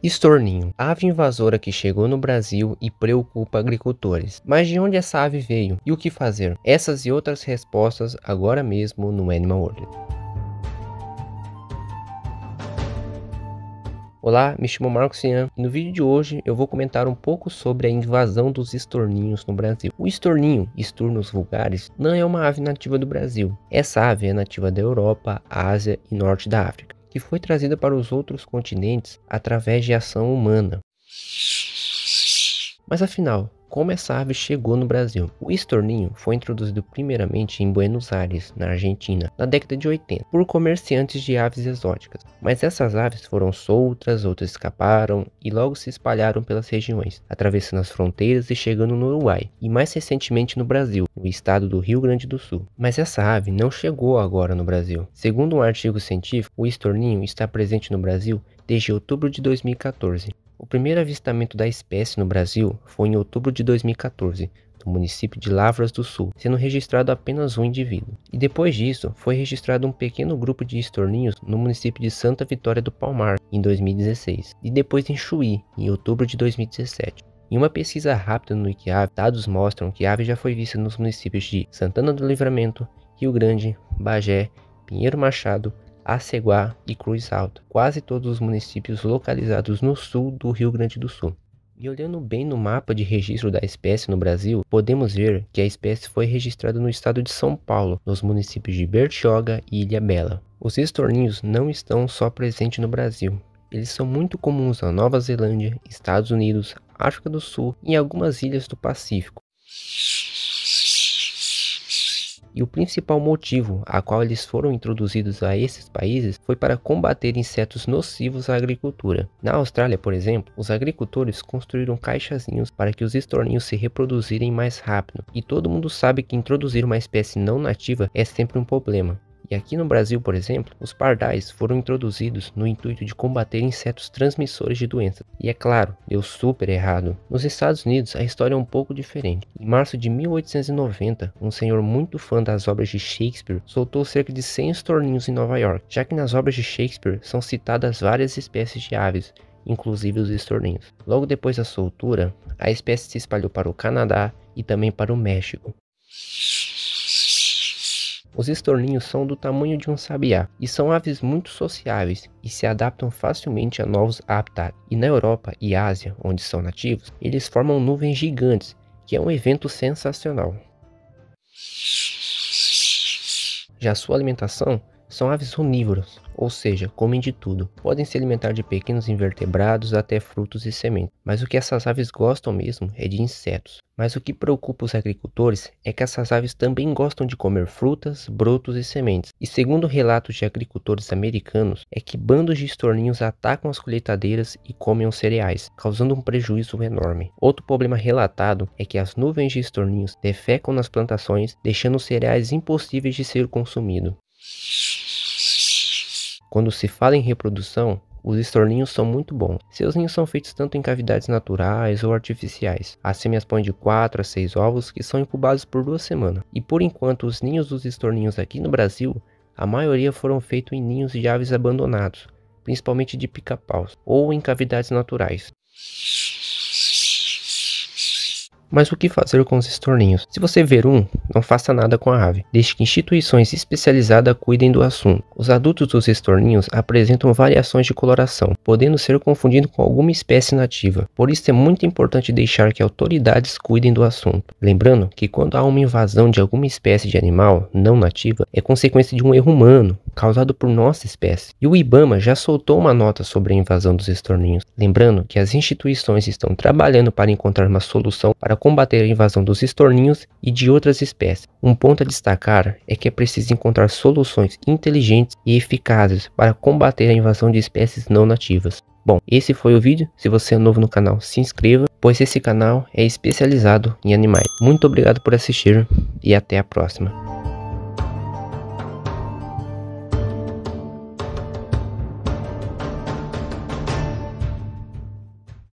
Estorninho, ave invasora que chegou no Brasil e preocupa agricultores. Mas de onde essa ave veio e o que fazer? Essas e outras respostas agora mesmo no Animal World. Olá, me chamo Marcos Cian e no vídeo de hoje eu vou comentar um pouco sobre a invasão dos estorninhos no Brasil. O estorninho, esturnos vulgares, não é uma ave nativa do Brasil. Essa ave é nativa da Europa, Ásia e norte da África que foi trazida para os outros continentes através de ação humana. Mas afinal, como essa ave chegou no Brasil? O estorninho foi introduzido primeiramente em Buenos Aires, na Argentina, na década de 80, por comerciantes de aves exóticas. Mas essas aves foram soltas, outras escaparam e logo se espalharam pelas regiões, atravessando as fronteiras e chegando no Uruguai, e mais recentemente no Brasil, no estado do Rio Grande do Sul. Mas essa ave não chegou agora no Brasil. Segundo um artigo científico, o estorninho está presente no Brasil desde outubro de 2014. O primeiro avistamento da espécie no Brasil foi em outubro de 2014, no município de Lavras do Sul, sendo registrado apenas um indivíduo. E depois disso, foi registrado um pequeno grupo de estorninhos no município de Santa Vitória do Palmar, em 2016, e depois em Chuí, em outubro de 2017. Em uma pesquisa rápida no IQAV, dados mostram que a ave já foi vista nos municípios de Santana do Livramento, Rio Grande, Bagé, Pinheiro Machado, Aceguá e Cruz Alta, quase todos os municípios localizados no sul do Rio Grande do Sul. E olhando bem no mapa de registro da espécie no Brasil, podemos ver que a espécie foi registrada no estado de São Paulo, nos municípios de Bertioga e Ilha Bela. Os estorninhos não estão só presentes no Brasil. Eles são muito comuns na Nova Zelândia, Estados Unidos, África do Sul e em algumas ilhas do Pacífico. E o principal motivo a qual eles foram introduzidos a esses países foi para combater insetos nocivos à agricultura. Na Austrália, por exemplo, os agricultores construíram caixazinhos para que os estorninhos se reproduzirem mais rápido. E todo mundo sabe que introduzir uma espécie não nativa é sempre um problema. E aqui no Brasil, por exemplo, os pardais foram introduzidos no intuito de combater insetos transmissores de doenças. E é claro, deu super errado. Nos Estados Unidos, a história é um pouco diferente. Em março de 1890, um senhor muito fã das obras de Shakespeare soltou cerca de 100 estorninhos em Nova York, já que nas obras de Shakespeare são citadas várias espécies de aves, inclusive os estorninhos. Logo depois da soltura, a espécie se espalhou para o Canadá e também para o México. Os estorninhos são do tamanho de um sabiá e são aves muito sociáveis e se adaptam facilmente a novos habitats. E na Europa e Ásia, onde são nativos, eles formam nuvens gigantes, que é um evento sensacional. Já sua alimentação são aves onívoras, ou seja, comem de tudo. Podem se alimentar de pequenos invertebrados até frutos e sementes. Mas o que essas aves gostam mesmo é de insetos. Mas o que preocupa os agricultores é que essas aves também gostam de comer frutas, brotos e sementes. E segundo relatos de agricultores americanos, é que bandos de estorninhos atacam as colheitadeiras e comem os cereais, causando um prejuízo enorme. Outro problema relatado é que as nuvens de estorninhos defecam nas plantações, deixando os cereais impossíveis de ser consumido. Quando se fala em reprodução, os estorninhos são muito bons. Seus ninhos são feitos tanto em cavidades naturais ou artificiais. As fêmeas põem de 4 a 6 ovos que são incubados por duas semanas. E por enquanto, os ninhos dos estorninhos aqui no Brasil, a maioria foram feitos em ninhos de aves abandonados, principalmente de pica-paus, ou em cavidades naturais. Mas o que fazer com os estorninhos? Se você ver um, não faça nada com a ave, desde que instituições especializadas cuidem do assunto. Os adultos dos estorninhos apresentam variações de coloração, podendo ser confundido com alguma espécie nativa. Por isso é muito importante deixar que autoridades cuidem do assunto. Lembrando que quando há uma invasão de alguma espécie de animal não nativa, é consequência de um erro humano causado por nossa espécie. E o IBAMA já soltou uma nota sobre a invasão dos estorninhos, lembrando que as instituições estão trabalhando para encontrar uma solução para combater a invasão dos estorninhos e de outras espécies. Um ponto a destacar é que é preciso encontrar soluções inteligentes e eficazes para combater a invasão de espécies não nativas. Bom, esse foi o vídeo. Se você é novo no canal, se inscreva, pois esse canal é especializado em animais. Muito obrigado por assistir e até a próxima.